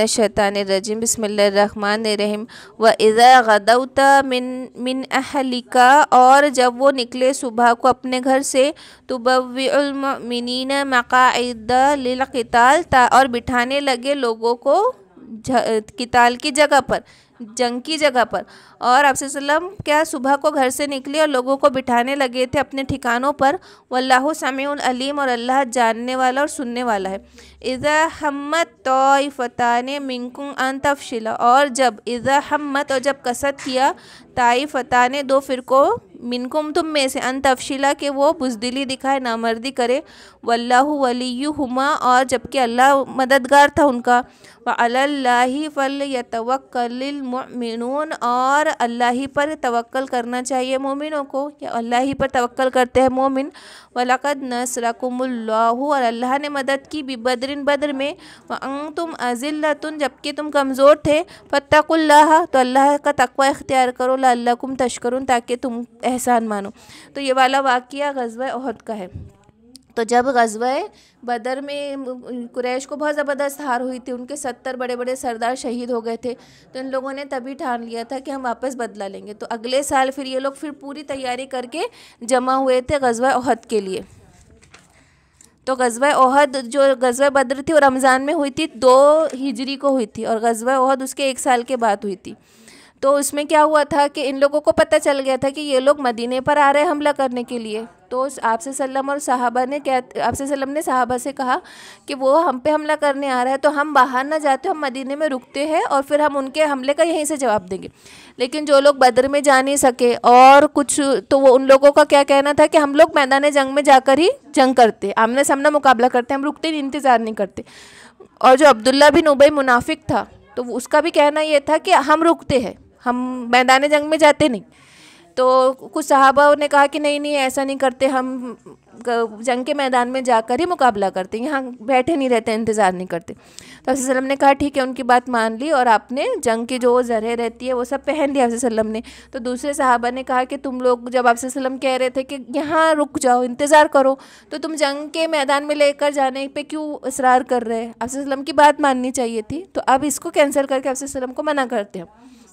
नशैतान रजीम रहीम व इज़ा गदौता मिन मिन अहलिका और जब वो निकले सुबह को अपने घर से तो बविन मकादाल और बिठाने लगे लोगों को किताल की जगह पर जंग की जगह पर और आप क्या सुबह को घर से निकले और लोगों को बिठाने लगे थे अपने ठिकानों पर वल्लाहु समीउल अलीम और अल्लाह जानने वाला और सुनने वाला है इज़ा हम्मत तो तोफ़ान मिनकुम अन तफशिला और जब इज़ा हम्मत और जब कसत किया ताइफ़ता ने दो फ़िरकों मिनकुम तुम में से अन के वो बुजदिली दिखाए नामर्दी करे वल्लाहु वली हुमा और जबकि अल्लाह मददगार था उनका फ़ल्लाही फ़ल यतवक्लिलमिनून और अल्लाह ही पर तवक्ल करना चाहिए मोमिनों को या अल्लाह ही पर तवक्ल करते हैं मोमिन वलकद नसरकुमल्ला और अल्लाह ने मदद की बदरिन बद्र में वंग तुम अज़िल्लतुन जबकि तुम कमज़ोर थे फ़तकुल्ला तो अल्लाह का तकवा इख्तियार करो ला अल्लाह ताकि तुम एहसान मानो तो ये वाला वाक़ गज़ब अहद का है तो जब गजब बदर में कुरैश को बहुत ज़बरदस्त हार हुई थी उनके सत्तर बड़े बड़े सरदार शहीद हो गए थे तो इन लोगों ने तभी ठान लिया था कि हम वापस बदला लेंगे तो अगले साल फिर ये लोग फिर पूरी तैयारी करके जमा हुए थे गजब अहद के लिए तो गजब अहद जो गजब बद्र थी वो रमज़ान में हुई थी दो हिजरी को हुई थी और गजब अहद उसके एक साल के बाद हुई थी तो उसमें क्या हुआ था कि इन लोगों को पता चल गया था कि ये लोग मदीने पर आ रहे हैं हमला करने के लिए तो आपसे सल्लम और साहबा ने कह आपसे सल्लम ने साहबा से कहा कि वो हम पे हमला करने आ रहा है तो हम बाहर ना जाते हम मदीने में रुकते हैं और फिर हम उनके हमले का यहीं से जवाब देंगे लेकिन जो लोग बद्र में जा नहीं सके और कुछ तो वो उन लोगों का क्या कहना था कि हम लोग मैदान जंग में जाकर ही जंग करते आमने सामना मुकाबला करते हम रुकते नहीं इंतज़ार नहीं करते और जो अब्दुल्ला बिन उबई मुनाफिक था तो उसका भी कहना ये था कि हम रुकते हैं हम मैदान जंग में जाते नहीं तो कुछ साहबा ने कहा कि नहीं नहीं ऐसा नहीं करते हम जंग के मैदान में जाकर ही मुकाबला करते यहाँ बैठे नहीं रहते इंतज़ार नहीं करते तो वसल्लम ने कहा ठीक है उनकी बात मान ली और आपने जंग की जो ज़रह रहती है वो सब पहन लिया वसल्लम ने तो दूसरे साहबा ने कहा कि तुम लोग जब आप कह रहे थे कि यहाँ रुक जाओ इंतज़ार करो तो तुम जंग के मैदान में लेकर जाने पर क्यों इसरार कर रहे हैं आप की बात माननी चाहिए थी तो अब इसको कैंसिल करके आप को मना करते हैं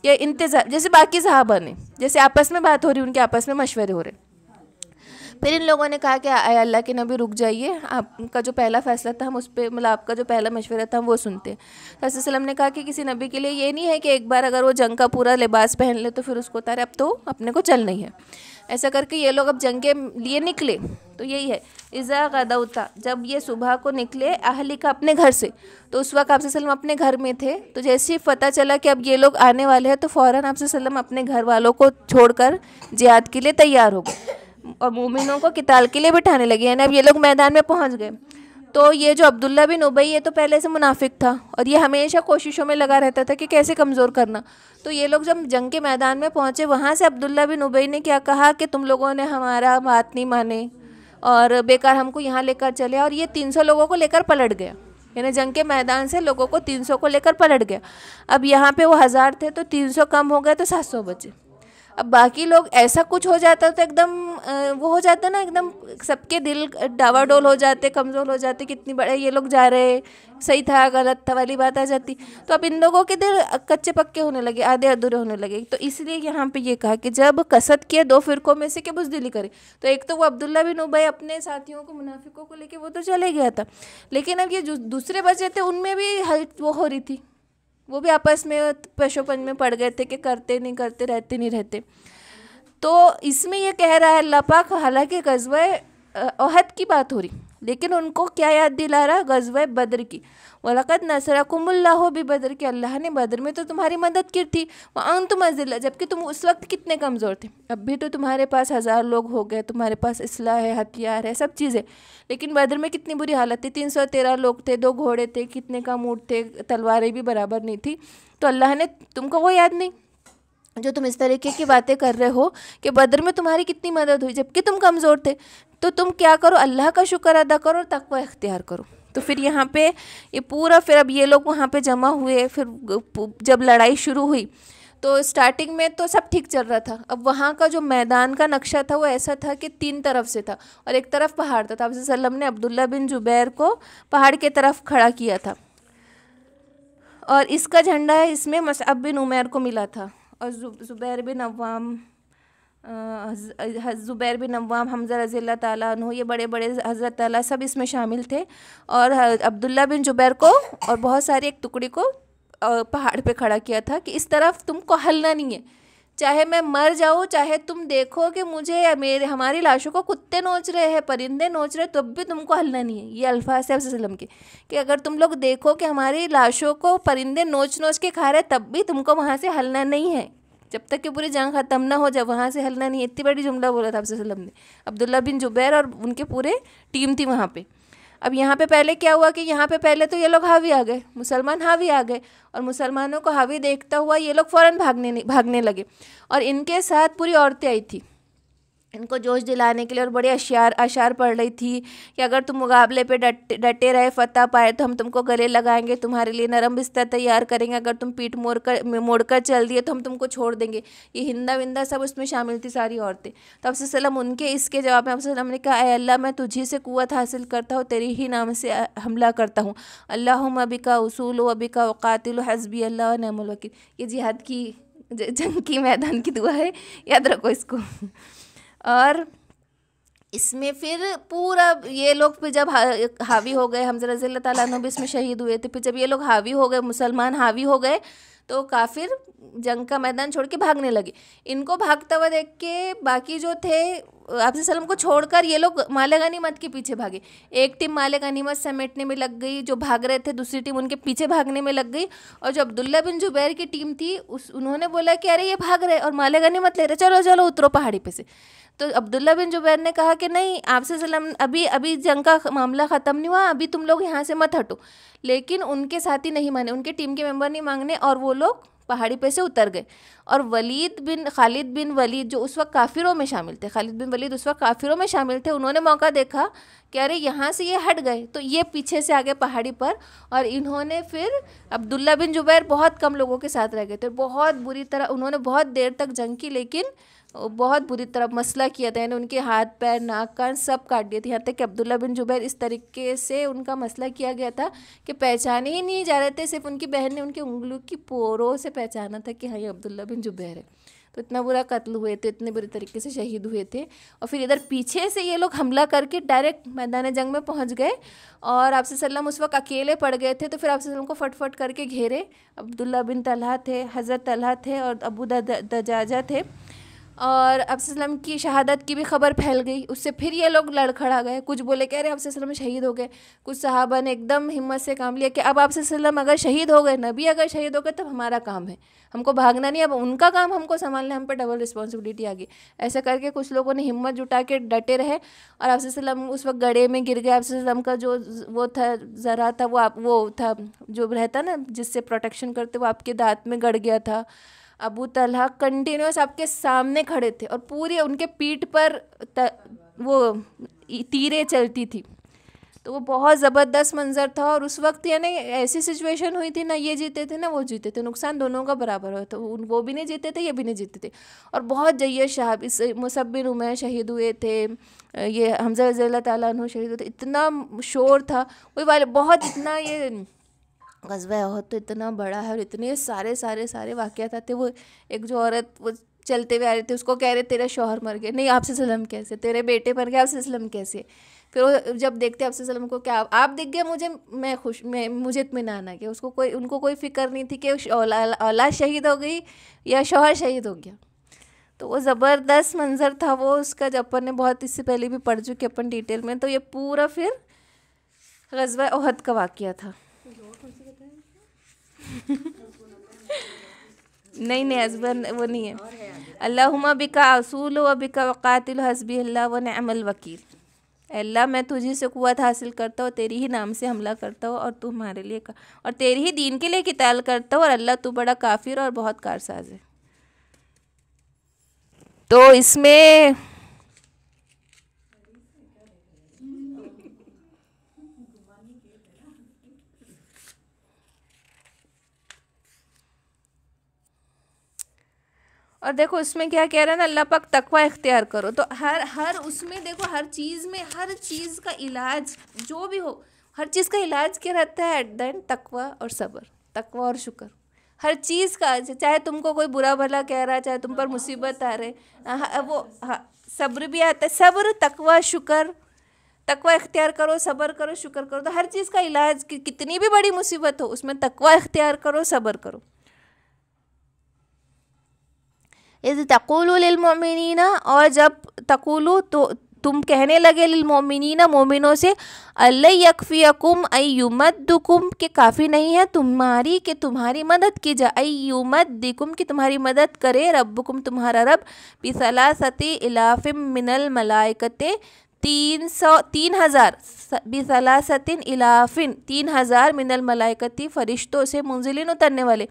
या इंतज़ार जैसे बाकी साहबा ने जैसे आपस में बात हो रही उनके आपस में मशवरे हो रहे फिर इन लोगों ने कहा कि आए अल्लाह के नबी रुक जाइए आपका जो पहला फैसला था हम उस पर मतलब आपका जो पहला मशवरा था हम वो सुनते वसलम ने कहा कि किसी नबी के लिए ये नहीं है कि एक बार अगर वो जंग का पूरा लिबास पहन ले तो फिर उसको उतारे अब तो अपने को चल नहीं है ऐसा करके ये लोग अब जंग के लिए निकले तो यही है इज़ा गदौता जब ये सुबह को निकले अहली का अपने घर से तो उस वक्त आपसे सलम अपने घर में थे तो जैसे ही पता चला कि अब ये लोग आने वाले हैं तो फ़ौर आपसे सलम अपने घर वालों को छोड़कर जिहाद के लिए तैयार हो गए और मोमिनों को किताल के लिए बिठाने लगे यानी अब ये लोग मैदान में पहुँच गए तो ये जो अब्दुल्ला बिन उबई ये तो पहले से मुनाफिक था और ये हमेशा कोशिशों में लगा रहता था कि कैसे कमज़ोर करना तो ये लोग जब जंग के मैदान में पहुँचे वहाँ से अब्दुल्ला बिन उबई ने क्या कहा कि तुम लोगों ने हमारा बात नहीं माने और बेकार हमको यहाँ लेकर चले और ये 300 लोगों को लेकर पलट गया यानी जंग के मैदान से लोगों को 300 को लेकर पलट गया अब यहाँ पे वो हज़ार थे तो 300 कम हो गए तो 700 बचे अब बाकी लोग ऐसा कुछ हो जाता तो एकदम वो हो जाता ना एकदम सबके दिल डावाडोल हो जाते कमज़ोर हो जाते कितनी बड़े ये लोग जा रहे सही था गलत था वाली बात आ जाती तो अब इन लोगों के दिल कच्चे पक्के होने लगे आधे अधूरे होने लगे तो इसलिए यहाँ पे ये कहा कि जब कसरत किया दो फिरकों में से कि बुजदिली करे तो एक तो वो अब्दुल्ला बिन उबई अपने साथियों को मुनाफिकों को लेके वो तो चले गया था लेकिन अब ये जो दूसरे बचे थे उनमें भी हल वो हो रही थी वो भी आपस में पशुपन में पड़ गए थे कि करते नहीं करते रहते नहीं रहते तो इसमें ये कह रहा है लपाक पाक हालांकि कस्बे अहद की बात हो रही लेकिन उनको क्या याद दिला रहा गजब बद्र की वलकत नसरा कुमुल्ला हो भी बद्र के अल्लाह ने बद्र में तो तुम्हारी मदद की थी वहाँ तुम अजिला जबकि तुम उस वक्त कितने कमज़ोर थे अब भी तो तुम्हारे पास हज़ार लोग हो गए तुम्हारे पास असलाह है हथियार है सब चीज़ें लेकिन बद्र में कितनी बुरी हालत थी तीन सौ तेरह लोग थे दो घोड़े थे कितने का ऊँट थे तलवारें भी बराबर नहीं थी तो अल्लाह ने तुमको वो याद नहीं जो तुम इस तरीके की बातें कर रहे हो कि बदर में तुम्हारी कितनी मदद हुई जबकि तुम कमज़ोर थे तो तुम क्या करो अल्लाह का शुक्र अदा करो और तकवा इख्तियार करो तो फिर यहाँ पे ये पूरा फिर अब ये लोग वहाँ पे जमा हुए फिर जब लड़ाई शुरू हुई तो स्टार्टिंग में तो सब ठीक चल रहा था अब वहाँ का जो मैदान का नक्शा था वो ऐसा था कि तीन तरफ से था और एक तरफ पहाड़ था तो ने अब्दुल्ला बिन जुबैर को पहाड़ के तरफ खड़ा किया था और इसका झंडा है इसमें मसअब बिन उमैर को मिला था और ज़ुबैर बिन अवाम ज़ुबैर बिन अवाम हमज़ा रज़ी अल्लाह तु ये बड़े बड़े हज़रत तला सब इसमें शामिल थे और अब्दुल्ला बिन जुबैर को और बहुत सारी एक टुकड़ी को पहाड़ पे खड़ा किया था कि इस तरफ तुमको हलना नहीं है चाहे मैं मर जाऊँ चाहे तुम देखो कि मुझे मेरे हमारी लाशों को कुत्ते नोच रहे हैं परिंदे नोच रहे तब तो भी तुमको हलना नहीं है ये अल्फाज है वसलम के कि अगर तुम लोग देखो कि हमारी लाशों को परिंदे नोच नोच के खा रहे तब भी तुमको वहाँ से हलना नहीं है जब तक कि पूरी जंग ख़त्म ना हो जाए वहाँ से हलना नहीं है इतनी बड़ी जुमला बोला था आपसे वसलम ने अब्दुल्ला बिन जुबैर और उनके पूरे टीम थी वहाँ पर अब यहाँ पे पहले क्या हुआ कि यहाँ पे पहले तो ये लोग हावी आ गए मुसलमान हावी आ गए और मुसलमानों को हावी देखता हुआ ये लोग फ़ौरन भागने भागने लगे और इनके साथ पूरी औरतें आई थी इनको जोश दिलाने के लिए और बड़े अशार अशार पढ़ रही थी कि अगर तुम मुकाबले पे डटे डटे रहे फतह पाए तो हम तुमको गले लगाएंगे तुम्हारे लिए नरम बिस्तर तैयार करेंगे अगर तुम पीठ मोड़ कर मोड़ कर चल दिए तो हम तुमको छोड़ देंगे ये हिंदा विंदा सब उसमें शामिल थी सारी औरतें तो अब सलम उनके इसके जवाब में आपसे सलम ने कहा अल्लाह मैं तुझी से कुत हासिल करता हूँ तेरे ही नाम से हमला करता हूँ अल्लाह का उसूल अबिका वक़ातिल हसबी अल्लाह नमल ये जिहाद की जंग की मैदान की दुआ है याद रखो इसको और इसमें फिर पूरा ये लोग फिर जब हा, हावी हो गए हमजर रज़ील तुम भी इसमें शहीद हुए थे फिर जब ये लोग हावी हो गए मुसलमान हावी हो गए तो काफिर जंग का मैदान छोड़ के भागने लगे इनको भागता हुआ देख के बाकी जो थे आपसे सलम को छोड़कर ये लोग माले गनीमत के पीछे भागे एक टीम माले गनीमत समेटने में लग गई जो भाग रहे थे दूसरी टीम उनके पीछे भागने में लग गई और जो अब्दुल्ला बिन जुबैर की टीम थी उस उन्होंने बोला कि अरे ये भाग रहे और माले गनीमत ले रहे चलो चलो उतरो पहाड़ी पे से तो अब्दुल्ला बिन जुबैर ने कहा कि नहीं आपसे सलम अभी अभी जंग का मामला ख़त्म नहीं हुआ अभी तुम लोग यहाँ से मत हटो लेकिन उनके साथी नहीं माने उनके टीम के मेंबर नहीं मांगने और वो लोग पहाड़ी पे से उतर गए और वलीद बिन खालिद बिन वलीद जो उस वक्त काफिरों में शामिल थे खालिद बिन वलीद उस वक्त काफिरों में शामिल थे उन्होंने मौका देखा कि अरे यहाँ से ये हट गए तो ये पीछे से आगे पहाड़ी पर और इन्होंने फिर अब्दुल्ला बिन जुबैर बहुत कम लोगों के साथ रह गए थे बहुत बुरी तरह उन्होंने बहुत देर तक जंग की लेकिन बहुत बुरी तरह मसला किया था यानी उनके हाथ पैर नाक कान सब काट दिए थे यहाँ तक कि अब्दुल्ला बिन जुबैर इस तरीके से उनका मसला किया गया था कि पहचाने ही नहीं जा रहे थे सिर्फ उनकी बहन ने उनके उंगलों की पोरों से पहचाना था कि हाँ ये अब्दुल्ला बिन जुबैर है तो इतना बुरा कत्ल हुए थे इतने बुरे तरीके से शहीद हुए थे और फिर इधर पीछे से ये लोग हमला करके डायरेक्ट मैदान जंग में पहुंच गए और आपसे सल्लम उस वक्त अकेले पड़ गए थे तो फिर आपसे सल्लम को फटफट करके घेरे अब्दुल्ला बिन तलहा थे हज़रत तलहा थे और अबू दजाजा थे और अब्सलम की शहादत की भी खबर फैल गई उससे फिर ये लोग लड़खड़ा गए कुछ बोले कह रहे अब्सलम शहीद हो गए कुछ साहबा ने एकदम हिम्मत से काम लिया कि अब अब्सलम अगर शहीद हो गए नबी अगर शहीद हो गए तब हमारा काम है हमको भागना नहीं अब उनका काम हमको संभालना हम पर डबल रिस्पॉन्सिबिलिटी आ गई ऐसा करके कुछ लोगों ने हिम्मत जुटा के डटे रहे और अब्सलम उस वक्त गड़े में गिर गए अब्सलम का जो वो था ज़रा था वो आप वो था जो रहता ना जिससे प्रोटेक्शन करते वो आपके दाँत में गड़ गया था अबू तलहा कंटिन्यूस आपके सामने खड़े थे और पूरे उनके पीठ पर त, वो तीरें चलती थी तो वो बहुत ज़बरदस्त मंजर था और उस वक्त यानी ऐसी सिचुएशन हुई थी ना ये जीते थे ना वो जीते थे नुकसान दोनों का बराबर हुआ था वो भी नहीं जीते थे ये भी नहीं जीते थे और बहुत जैय शाहब इस मुसबिन उमैर शहीद हुए थे ये हमजा रजील्ला तैन शहीद हुए थे इतना शोर था वही वाले बहुत इतना ये गजबा अहद तो इतना बड़ा है और इतने सारे सारे सारे वाक़ात आते वो एक जो औरत वो चलते हुए आ रहे थे उसको कह रहे तेरा शोहर मर गया नहीं आपसे सलम कैसे तेरे बेटे मर गए आपसे सलम कैसे फिर वो जब देखते आपसे सलम को क्या आप दिख गए मुझे मैं खुश मैं मुझे इतमान आ गया उसको कोई उनको कोई फिक्र नहीं थी कि औला शहीद हो गई या शोहर शहीद हो गया तो वो ज़बरदस्त मंज़र था वो उसका जब अपन ने बहुत इससे पहले भी पढ़ चुके अपन डिटेल में तो ये पूरा फिर गजबा अहद का वाक़ था नहीं नहीं हसबन वो नहीं है अल्लाह बिका असूल व बिका वक़ातिल हसबी अल्लाह व नमल वकील अल्लाह मैं तुझे से कुत हासिल करता हूँ तेरी ही नाम से हमला करता हूँ और तू हमारे लिए का और तेरी ही दीन के लिए किताल करता हूँ और अल्लाह तू बड़ा काफिर और बहुत कारसाज है तो इसमें और देखो इसमें क्या कह रहे हैं ना अल्लाह पाक तकवा इख्तियार करो तो हर हर उसमें देखो हर चीज़ में हर चीज़ का इलाज जो भी हो हर चीज़ का इलाज क्या रहता है एट द एंड तकवा और सब्र तकवा और शुक्र हर चीज़ का चाहे तुमको कोई बुरा भला कह रहा है चाहे तुम पर मुसीबत आ रहे हाँ, वो हाँ सब्र भी आता है सब्र तकवा शुक्र तकवा इख्तियार करो सब्र करो शुक्र करो तो हर चीज़ का इलाज कितनी भी बड़ी मुसीबत हो उसमें तकवा इख्तियार करो सब्र करो इज़ तकुलमिनना और जब तकुलू तो तुम कहने लगे लिलमोमिनना मोमिनों से अल्लाकफ़ीकुम अयुमदुकुम के काफ़ी नहीं है तुम्हारी कि तुम्हारी मदद की जा अयुमदिकुम कि तुम्हारी मदद करे रब्बुकुम तुम्हारा रब बिसलासती इलाफ़िम मिनल मलाइकते तीन सौ तीन हज़ार बिसलासतिन इलाफ़िन तीन हज़ार मिनल मलाइकती फ़रिश्तों से मुंजिलिन उतरने वाले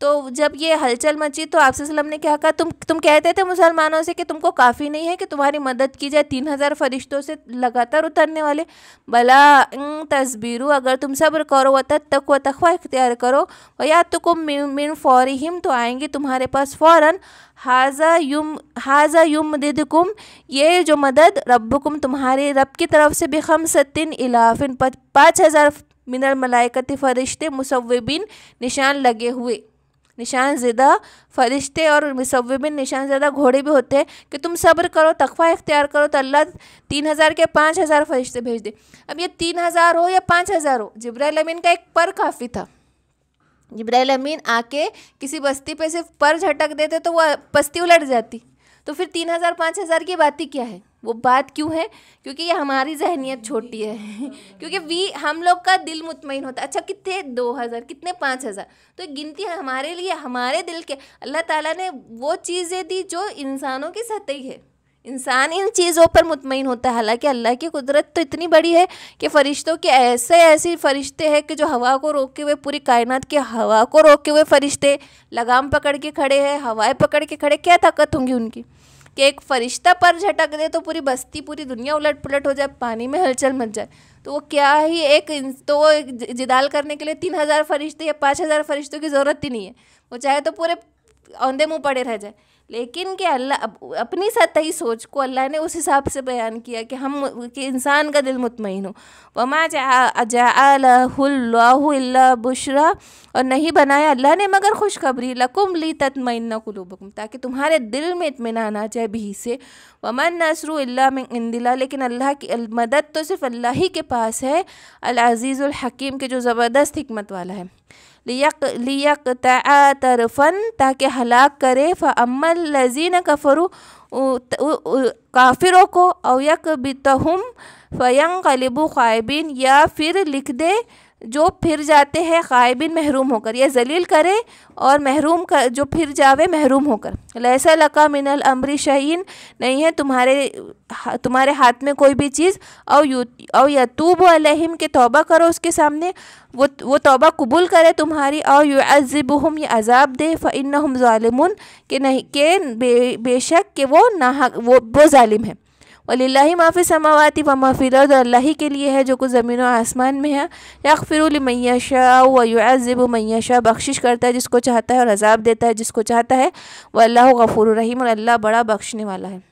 तो जब ये हलचल मची तो आपसे सलम ने क्या कहा तुम तुम कहते थे मुसलमानों से कि तुमको काफ़ी नहीं है कि तुम्हारी मदद की जाए तीन हज़ार फरिश्तों से लगातार उतरने वाले भला तस्बीरू अगर तुम सब्र करो व तद तक व तखवा इख्तियार करो व या तो मिन फौरी हिम तो आएंगे तुम्हारे पास फ़ौर हाजा युम हाजा युम दिदकुम ये जो मदद रब्बकुम तुम्हारे रब की तरफ से बेखम सत्तिन इलाफिन पाँच हज़ार मिनर मलाइकती फ़रिश्ते मुसविबिन निशान लगे हुए निशान ज़दा फरिश्ते और मुसविन निशान ज़दा घोड़े भी होते हैं कि तुम सब्र करो तकवा इख्तियार करो तो अल्लाह तीन हज़ार के पाँच हज़ार फरिश्ते भेज दे अब ये तीन हज़ार हो या पाँच हज़ार हो जब्राइल अमीन का एक पर काफ़ी था जब्राइल अमीन आके किसी बस्ती पे सिर्फ पर झटक देते तो वह बस्ती उलट जाती तो फिर तीन हज़ार पाँच हज़ार की बात ही क्या है वो बात क्यों है क्योंकि ये हमारी जहनीत छोटी है क्योंकि वी हम लोग का दिल मुतमिन होता है अच्छा कितने दो हज़ार कितने पाँच हज़ार तो गिनती हमारे लिए हमारे दिल के अल्लाह ताला ने वो चीज़ें दी जो इंसानों की ही है इंसान इन चीज़ों पर मुतमिन होता है हालांकि अल्लाह की कुदरत तो इतनी बड़ी है कि फ़रिश्तों के ऐसे ऐसे फ़रिश्ते हैं कि जो हवा को रोके हुए पूरी कायनात के हवा को रोके हुए फ़रिश्ते लगाम पकड़ के खड़े हैं हवाएं पकड़ के खड़े क्या ताकत होंगी उनकी कि एक फरिश्ता पर झटक दे तो पूरी बस्ती पूरी दुनिया उलट पुलट हो जाए पानी में हलचल मच जाए तो वो क्या ही एक तो वो जिदाल करने के लिए तीन हज़ार फरिश्ते या पाँच हज़ार फरिश्तों की ज़रूरत ही नहीं है वो चाहे तो पूरे औंधे मुँह पड़े रह जाए लेकिन कि अल्लाह अपनी सतही सोच को अल्लाह ने उस हिसाब से बयान किया कि हम कि इंसान का दिल मुतमिन हो वमा जाला बुशरा और नहीं बनाया अल्लाह ने मगर खुशखबरी लकुम ली तत्मिन कुलूबकुम ताकि तुम्हारे दिल में इतमान आ जाए भी से वमन नसरू इंदिला लेकिन अल्लाह की मदद तो सिर्फ़ अल्लाह ही के पास है अज़ीज़ुल हकीम के जो ज़बरदस्त हमत वाला है लियक लियक तरफन ताकि हलाक करे फ़मल लजीन कफरू काफिरों को अवयक बितहम फ़यंग कलिबू ख़ायबिन या फिर लिख दे जो फिर जाते हैं गायबिन महरूम होकर यह जलील करे और महरूम कर जो फिर जावे महरूम होकर लहसा लका मिनल अमरी शहीन नहीं है तुम्हारे तुम्हारे हाथ में कोई भी चीज़ और यू और यतूब अलहिम के तौबा करो उसके सामने वो वो तौबा कबूल करे तुम्हारी और हम या अजाब दे फ़िन हम ालिमन के नहीं के बे, बेशक के वो ना वो वो ालिम है वली माफ़ी समावती व माफ़ी और अल्लाह के लिए है जो कुछ ज़मीन और आसमान में है यकफ़िरमैया शाह वज़ब मैया शाह बख्शिश करता है जिसको चाहता है और अजाब देता है जिसको चाहता है वह अल्लाह गफ़ूर रहीम और अल्लाह बड़ा बख्शने वाला है